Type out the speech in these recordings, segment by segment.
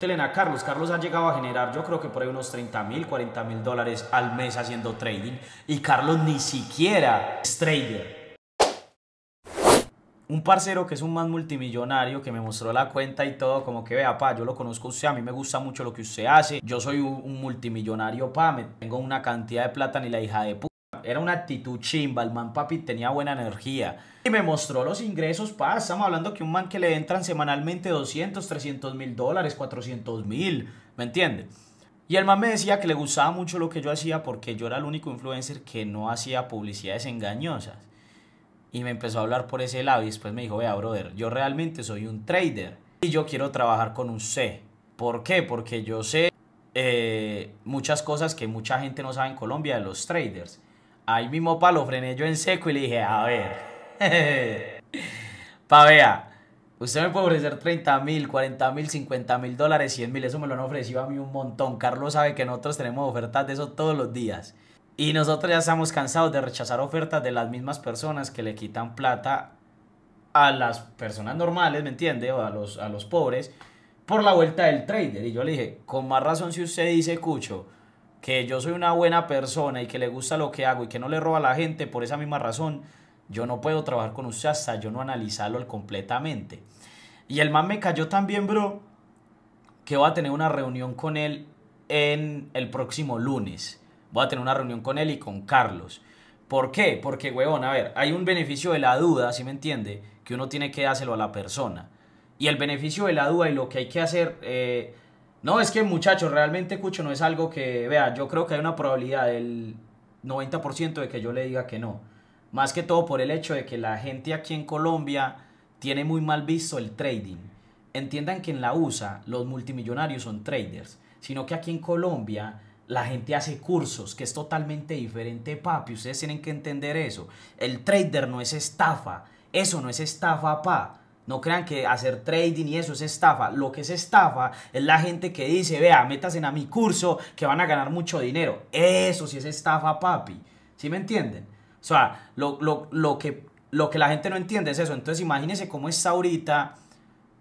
Telena Carlos, Carlos ha llegado a generar yo creo que por ahí unos 30 mil, 40 mil dólares al mes haciendo trading y Carlos ni siquiera es trader. Un parcero que es un más multimillonario que me mostró la cuenta y todo, como que vea, pa, yo lo conozco a usted, a mí me gusta mucho lo que usted hace, yo soy un, multimillonario, pa, tengo una cantidad de plata ni la hija de puta. Era una actitud chimba, el man papi tenía buena energía. Y me mostró los ingresos, pa, estamos hablando que un man que le entran semanalmente 200, 300 mil dólares, 400 mil, ¿me entiendes? Y el man me decía que le gustaba mucho lo que yo hacía porque yo era el único influencer que no hacía publicidades engañosas. Y me empezó a hablar por ese lado y después me dijo, vea, brother, yo realmente soy un trader y yo quiero trabajar con un C. ¿Por qué? Porque yo sé eh, muchas cosas que mucha gente no sabe en Colombia de los traders. Ahí mismo pa' lo frené yo en seco y le dije, a ver. pa' vea, usted me puede ofrecer 30 mil, 40 mil, 50 mil dólares, 100 mil. Eso me lo han ofrecido a mí un montón. Carlos sabe que nosotros tenemos ofertas de eso todos los días. Y nosotros ya estamos cansados de rechazar ofertas de las mismas personas que le quitan plata a las personas normales, ¿me entiende? O a los, a los pobres, por la vuelta del trader. Y yo le dije, con más razón si usted dice, Cucho, que yo soy una buena persona y que le gusta lo que hago y que no le roba a la gente, por esa misma razón, yo no puedo trabajar con usted hasta yo no analizarlo completamente. Y el man me cayó también, bro, que voy a tener una reunión con él en el próximo lunes. Voy a tener una reunión con él y con Carlos. ¿Por qué? Porque, huevón, a ver, hay un beneficio de la duda, si me entiende? Que uno tiene que dárselo a la persona. Y el beneficio de la duda y lo que hay que hacer... Eh, no, es que muchachos, realmente Cucho no es algo que, vea, yo creo que hay una probabilidad del 90% de que yo le diga que no. Más que todo por el hecho de que la gente aquí en Colombia tiene muy mal visto el trading. Entiendan que en la USA los multimillonarios son traders, sino que aquí en Colombia la gente hace cursos, que es totalmente diferente, papi. Ustedes tienen que entender eso. El trader no es estafa. Eso no es estafa, papá. No crean que hacer trading y eso es estafa. Lo que es estafa es la gente que dice, vea, métase a mi curso que van a ganar mucho dinero. Eso sí es estafa, papi. ¿Sí me entienden? O sea, lo, que, lo que la gente no entiende es eso. Entonces imagínense cómo está ahorita,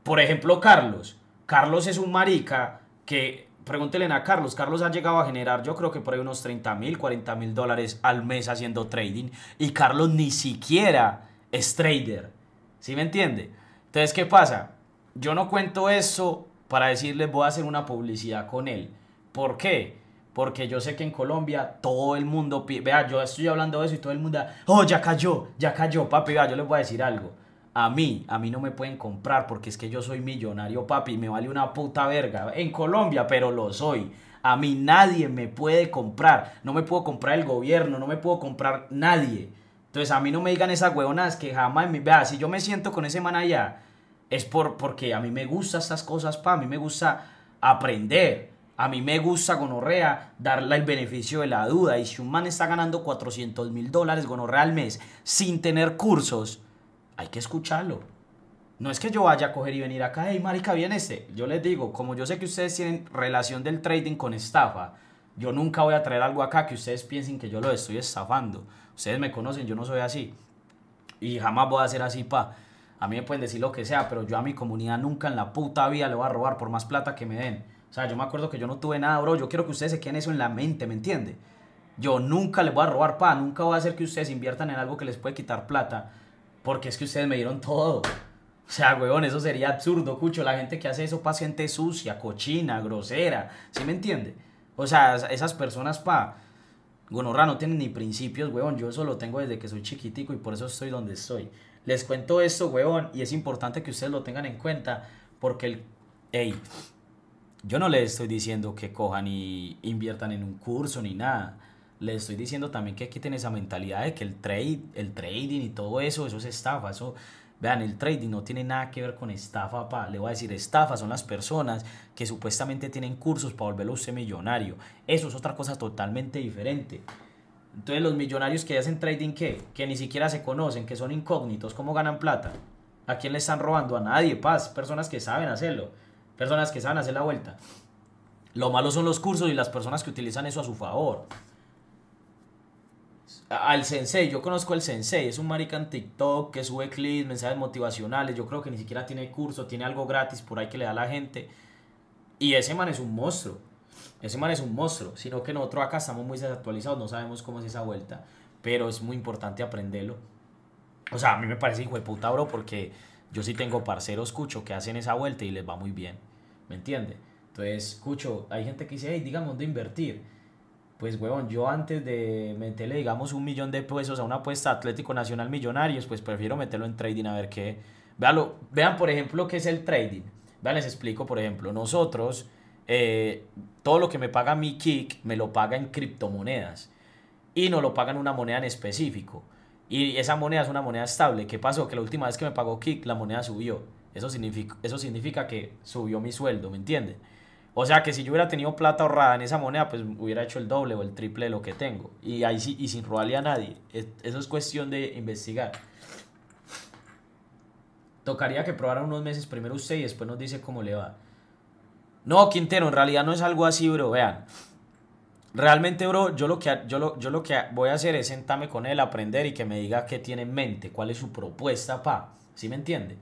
por ejemplo, Carlos. Carlos es un marica que, pregúntenle a Carlos, Carlos ha llegado a generar yo creo que por ahí unos 30 mil, 40 mil dólares al mes haciendo trading. Y Carlos ni siquiera es trader. ¿Sí me entiende? Entonces, ¿qué pasa? Yo no cuento eso para decirles voy a hacer una publicidad con él. ¿Por qué? Porque yo sé que en Colombia todo el mundo, vea, yo estoy hablando de eso y todo el mundo, oh, ya cayó, ya cayó, papi, vea, yo les voy a decir algo. A mí, a mí no me pueden comprar porque es que yo soy millonario, papi, y me vale una puta verga. En Colombia, pero lo soy. A mí nadie me puede comprar. No me puedo comprar el gobierno, no me puedo comprar nadie. Entonces a mí no me digan esas huevonas que jamás mi Vea, si yo me siento con ese man allá, es por, porque a mí me gustan estas cosas, pa. A mí me gusta aprender. A mí me gusta, gonorrea, darle el beneficio de la duda. Y si un man está ganando 400 mil dólares, gonorrea, al mes, sin tener cursos, hay que escucharlo. No es que yo vaya a coger y venir acá, hey, marica, bien este. Yo les digo, como yo sé que ustedes tienen relación del trading con estafa, yo nunca voy a traer algo acá que ustedes piensen que yo lo estoy estafando. Ustedes me conocen, yo no soy así. Y jamás voy a ser así, pa. A mí me pueden decir lo que sea, pero yo a mi comunidad nunca en la puta vida le voy a robar por más plata que me den. O sea, yo me acuerdo que yo no tuve nada, bro. Yo quiero que ustedes se queden eso en la mente, ¿me entiende? Yo nunca les voy a robar, pa. Nunca voy a hacer que ustedes inviertan en algo que les puede quitar plata. Porque es que ustedes me dieron todo. O sea, weón, eso sería absurdo, cucho. La gente que hace eso, pa, gente sucia, cochina, grosera. ¿Sí me entiende? O sea, esas personas, pa Gonorra no tiene ni principios, weón Yo eso lo tengo desde que soy chiquitico y por eso estoy donde estoy. Les cuento esto, huevón, y es importante que ustedes lo tengan en cuenta porque el... Ey, yo no les estoy diciendo que cojan y inviertan en un curso ni nada. Les estoy diciendo también que quiten esa mentalidad de que el trade, el trading y todo eso, eso es estafa, eso Vean, el trading no tiene nada que ver con estafa, pa. Le voy a decir, estafa son las personas que supuestamente tienen cursos para volverlo usted millonario. Eso es otra cosa totalmente diferente. Entonces, los millonarios que hacen trading, ¿qué? Que ni siquiera se conocen, que son incógnitos, ¿cómo ganan plata? ¿A quién le están robando? A nadie, paz. Personas que saben hacerlo. Personas que saben hacer la vuelta. Lo malo son los cursos y las personas que utilizan eso a su favor al sensei, yo conozco al sensei, es un marica en TikTok que sube clips, mensajes motivacionales, yo creo que ni siquiera tiene curso, tiene algo gratis por ahí que le da a la gente. Y ese man es un monstruo, ese man es un monstruo, sino que nosotros acá estamos muy desactualizados, no sabemos cómo es esa vuelta, pero es muy importante aprenderlo. O sea, a mí me parece hijo de puta, bro, porque yo sí tengo parceros, escucho que hacen esa vuelta y les va muy bien, ¿me entiende? Entonces, escucho hay gente que dice, hey, dónde invertir pues, huevón, yo antes de meterle, digamos, un millón de pesos a una apuesta Atlético Nacional Millonarios, pues prefiero meterlo en trading a ver qué. vean, por ejemplo, qué es el trading. Vean, les explico, por ejemplo, nosotros, eh, todo lo que me paga mi kick, me lo paga en criptomonedas. Y no lo pagan una moneda en específico. Y esa moneda es una moneda estable. ¿Qué pasó? Que la última vez que me pagó kick, la moneda subió. Eso significa, eso significa que subió mi sueldo, ¿me entienden? O sea que si yo hubiera tenido plata ahorrada en esa moneda, pues hubiera hecho el doble o el triple de lo que tengo. Y ahí sí, y sin robarle a nadie. E, eso es cuestión de investigar. Tocaría que probara unos meses primero usted y después nos dice cómo le va. No, Quintero, en realidad no es algo así, bro. Vean. Realmente, bro, yo lo que, yo yo lo que voy a hacer es sentarme con él, aprender y que me diga qué tiene en mente, cuál es su propuesta, pa. ¿Sí me entiende?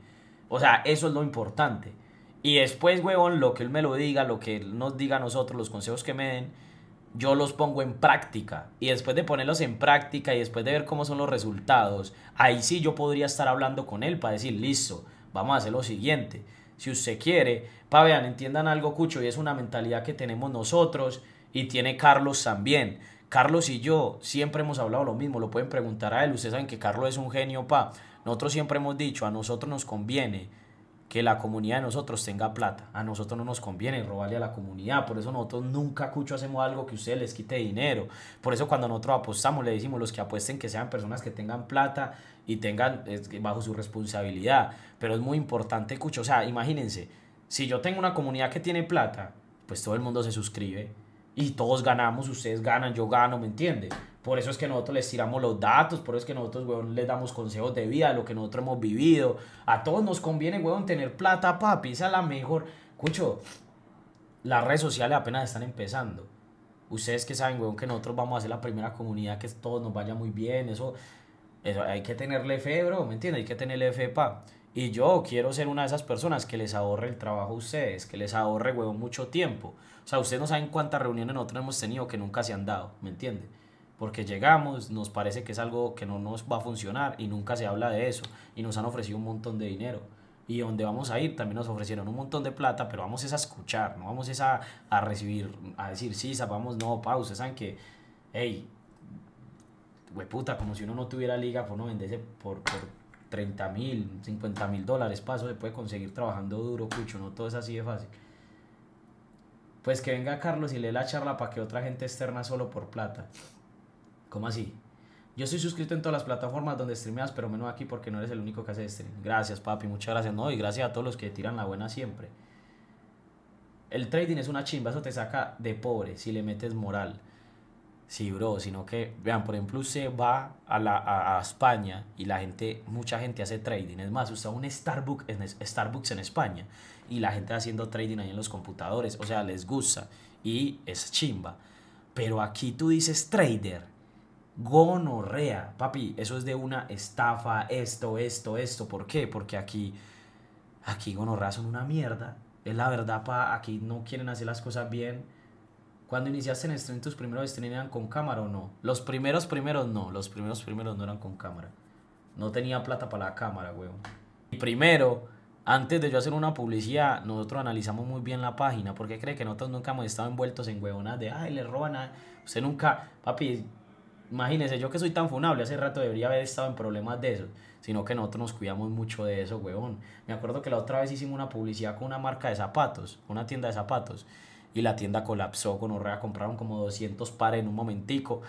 O sea, eso es lo importante. Y después, huevón, lo que él me lo diga, lo que nos diga a nosotros, los consejos que me den, yo los pongo en práctica. Y después de ponerlos en práctica y después de ver cómo son los resultados, ahí sí yo podría estar hablando con él para decir, listo, vamos a hacer lo siguiente. Si usted quiere, pa' vean, entiendan algo, Cucho, y es una mentalidad que tenemos nosotros y tiene Carlos también. Carlos y yo siempre hemos hablado lo mismo, lo pueden preguntar a él. Ustedes saben que Carlos es un genio, pa. Nosotros siempre hemos dicho, a nosotros nos conviene que la comunidad de nosotros tenga plata. A nosotros no nos conviene robarle a la comunidad. Por eso nosotros nunca, Cucho, hacemos algo que ustedes les quite dinero. Por eso cuando nosotros apostamos, le decimos los que apuesten que sean personas que tengan plata y tengan bajo su responsabilidad. Pero es muy importante, Cucho. O sea, imagínense, si yo tengo una comunidad que tiene plata, pues todo el mundo se suscribe y todos ganamos, ustedes ganan, yo gano, ¿me entiende? Por eso es que nosotros les tiramos los datos, por eso es que nosotros, weón, les damos consejos de vida, lo que nosotros hemos vivido. A todos nos conviene, weón, tener plata, papi, esa la mejor. Escucho, las redes sociales apenas están empezando. Ustedes que saben, weón, que nosotros vamos a ser la primera comunidad, que todos nos vaya muy bien, eso, eso hay que tenerle fe, bro, ¿me entiendes? Hay que tenerle fe, pa. Y yo quiero ser una de esas personas que les ahorre el trabajo a ustedes, que les ahorre, huevón, mucho tiempo. O sea, ustedes no saben cuántas reuniones nosotros hemos tenido que nunca se han dado, ¿me entienden? Porque llegamos, nos parece que es algo que no nos va a funcionar y nunca se habla de eso. Y nos han ofrecido un montón de dinero. Y donde vamos a ir también nos ofrecieron un montón de plata, pero vamos es a escuchar, no vamos es a, a recibir, a decir, sí, vamos, no, pa, ustedes saben que, hey, puta, como si uno no tuviera liga por pues no venderse por, por 30 mil, 50 mil dólares, paso, se puede conseguir trabajando duro, cucho, no todo es así de fácil. Pues que venga Carlos y lee la charla para que otra gente externa solo por plata. ¿Cómo así? Yo estoy suscrito en todas las plataformas donde streameas, pero menos aquí porque no eres el único que hace stream. Gracias, papi, muchas gracias. No, y gracias a todos los que tiran la buena siempre. El trading es una chimba, eso te saca de pobre si le metes moral. Sí, bro, sino que, vean, por ejemplo, se va a, la, España y la gente, mucha gente hace trading. Es más, usa un Starbucks en, Starbucks en España y la gente haciendo trading ahí en los computadores. O sea, les gusta y es chimba. Pero aquí tú dices trader, gonorrea, papi, eso es de una estafa, esto, esto, esto. ¿Por qué? Porque aquí, aquí gonorrea son una mierda. Es la verdad, pa, aquí no quieren hacer las cosas bien cuando iniciaste en stream, ¿tus primeros streams eran con cámara o no? Los primeros primeros no, los primeros primeros no eran con cámara. No tenía plata para la cámara, huevón. Y primero, antes de yo hacer una publicidad, nosotros analizamos muy bien la página, porque cree que nosotros nunca hemos estado envueltos en huevonas de, ay, le roban a... Usted nunca, papi, imagínese, yo que soy tan funable, hace rato debería haber estado en problemas de eso. sino que nosotros nos cuidamos mucho de eso, huevón. Me acuerdo que la otra vez hicimos una publicidad con una marca de zapatos, una tienda de zapatos y la tienda colapsó. con Orrea, compraron como 200 pares en un momentico.